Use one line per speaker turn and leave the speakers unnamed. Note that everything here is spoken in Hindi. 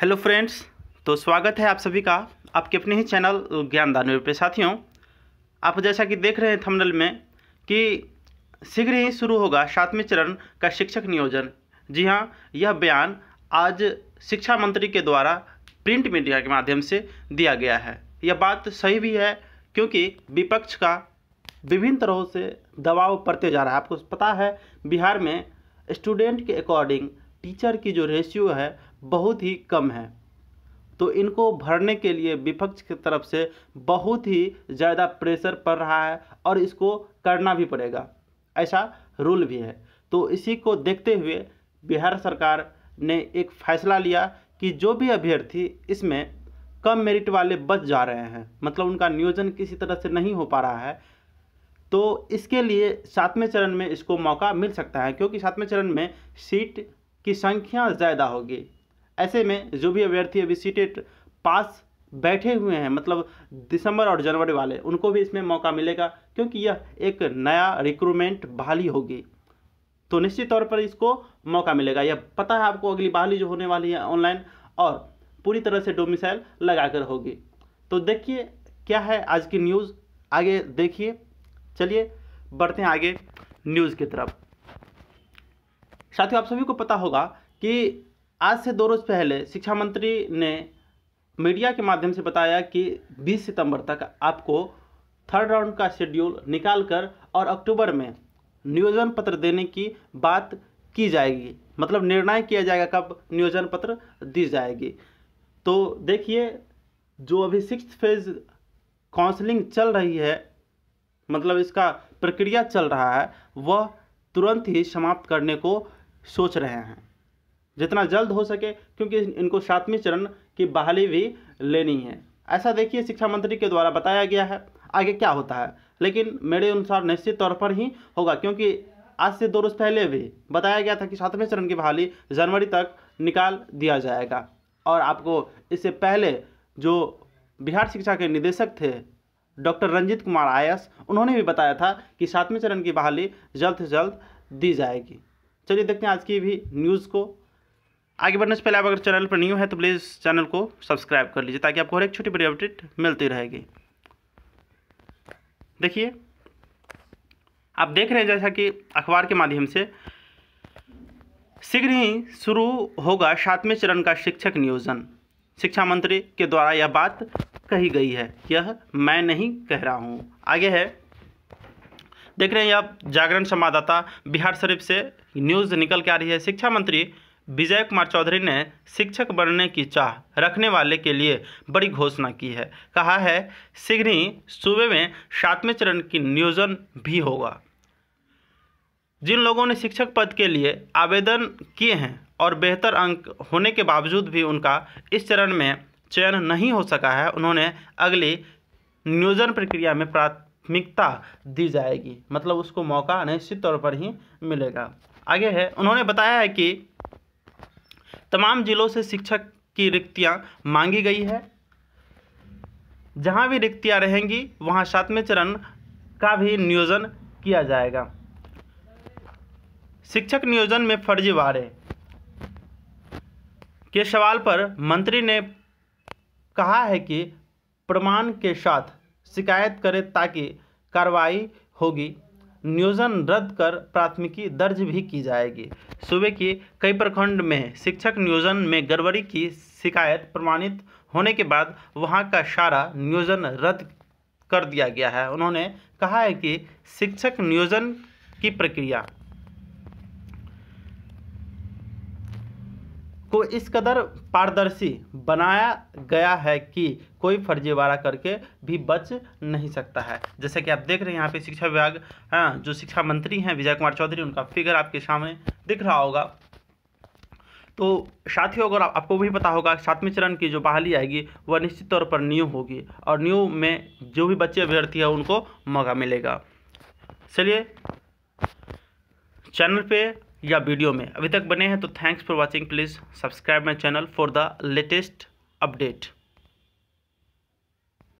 हेलो फ्रेंड्स तो स्वागत है आप सभी का आपके अपने ही चैनल ज्ञानदान पे साथियों आप जैसा कि देख रहे हैं थंबनेल में कि शीघ्र ही शुरू होगा सातवें चरण का शिक्षक नियोजन जी हाँ यह बयान आज शिक्षा मंत्री के द्वारा प्रिंट मीडिया के माध्यम से दिया गया है यह बात सही भी है क्योंकि विपक्ष का विभिन्न तरह से दबाव पड़ते जा रहा है आपको पता है बिहार में स्टूडेंट के अकॉर्डिंग टीचर की जो रेशियो है बहुत ही कम है तो इनको भरने के लिए विपक्ष की तरफ से बहुत ही ज़्यादा प्रेशर पड़ रहा है और इसको करना भी पड़ेगा ऐसा रूल भी है तो इसी को देखते हुए बिहार सरकार ने एक फैसला लिया कि जो भी अभ्यर्थी इसमें कम मेरिट वाले बच जा रहे हैं मतलब उनका नियोजन किसी तरह से नहीं हो पा रहा है तो इसके लिए सातवें चरण में इसको मौका मिल सकता है क्योंकि सातवें चरण में सीट की संख्या ज़्यादा होगी ऐसे में जो भी अभ्यर्थी अभी सी पास बैठे हुए हैं मतलब दिसंबर और जनवरी वाले उनको भी इसमें मौका मिलेगा क्योंकि यह एक नया रिक्रूटमेंट बहाली होगी तो निश्चित तौर पर इसको मौका मिलेगा यह पता है आपको अगली बहाली जो होने वाली है ऑनलाइन और पूरी तरह से डोमिसाइल लगाकर होगी तो देखिए क्या है आज की न्यूज़ आगे देखिए चलिए बढ़ते हैं आगे न्यूज़ की तरफ साथियों आप सभी को पता होगा कि आज से दो रोज़ पहले शिक्षा मंत्री ने मीडिया के माध्यम से बताया कि 20 सितंबर तक आपको थर्ड राउंड का शेड्यूल निकाल कर और अक्टूबर में नियोजन पत्र देने की बात की जाएगी मतलब निर्णय किया जाएगा कब नियोजन पत्र दी जाएगी तो देखिए जो अभी सिक्स फेज काउंसलिंग चल रही है मतलब इसका प्रक्रिया चल रहा है वह तुरंत ही समाप्त करने को सोच रहे हैं जितना जल्द हो सके क्योंकि इनको सातवें चरण की बहाली भी लेनी है ऐसा देखिए शिक्षा मंत्री के द्वारा बताया गया है आगे क्या होता है लेकिन मेरे अनुसार निश्चित तौर पर ही होगा क्योंकि आज से दो रोज़ पहले भी बताया गया था कि सातवें चरण की बहाली जनवरी तक निकाल दिया जाएगा और आपको इससे पहले जो बिहार शिक्षा के निदेशक थे डॉक्टर रंजीत कुमार आयस उन्होंने भी बताया था कि सातवें चरण की बहाली जल्द से जल्द दी जाएगी चलिए देखते हैं आज की भी न्यूज़ को आगे बढ़ने से पहले आप अगर चैनल पर न्यू है तो प्लीज़ चैनल को सब्सक्राइब कर लीजिए ताकि आपको हर एक छोटी बड़ी अपडेट मिलती रहेगी देखिए आप देख रहे हैं जैसा कि अखबार के माध्यम से शीघ्र ही शुरू होगा सातवें चरण का शिक्षक नियोजन शिक्षा मंत्री के द्वारा यह बात कही गई है यह मैं नहीं कह रहा हूँ आगे है देख रहे हैं आप जागरण संवाददाता बिहार शरीफ से न्यूज़ निकल के आ रही है शिक्षा मंत्री विजय कुमार चौधरी ने शिक्षक बनने की चाह रखने वाले के लिए बड़ी घोषणा की है कहा है शीघ्र ही सूबे में सातवें चरण की नियोजन भी होगा जिन लोगों ने शिक्षक पद के लिए आवेदन किए हैं और बेहतर अंक होने के बावजूद भी उनका इस चरण में चयन नहीं हो सका है उन्होंने अगली नियोजन प्रक्रिया में प्राथमिकता दी जाएगी मतलब उसको मौका निश्चित तौर पर ही मिलेगा आगे है उन्होंने बताया है कि तमाम जिलों से शिक्षक की रिक्तियाँ मांगी गई है जहाँ भी रिक्तियाँ रहेंगी वहाँ सातवें चरण का भी नियोजन किया जाएगा शिक्षक नियोजन में फर्जीवाड़े के सवाल पर मंत्री ने कहा है कि प्रमाण के साथ शिकायत करें ताकि कार्रवाई होगी नियोजन रद्द कर प्राथमिकी दर्ज भी की जाएगी सूबे के कई प्रखंड में शिक्षक नियोजन में गड़बड़ी की शिकायत प्रमाणित होने के बाद वहां का सारा नियोजन रद्द कर दिया गया है उन्होंने कहा है कि शिक्षक नियोजन की प्रक्रिया को इस कदर पारदर्शी बनाया गया है कि कोई फर्जीवाड़ा करके भी बच नहीं सकता है जैसे कि आप देख रहे हैं यहाँ पे शिक्षा विभाग हाँ जो शिक्षा मंत्री हैं विजय कुमार चौधरी उनका फिगर आपके सामने दिख रहा होगा तो साथ ही अगर आपको भी पता होगा सातवें चरण की जो बहाली आएगी वह निश्चित तौर पर न्यू होगी और न्यू में जो भी बच्चे अभ्यर्थी है उनको मौका मिलेगा चलिए चैनल पे या वीडियो में अभी तक बने हैं तो thanks for watching please subscribe my channel for the latest update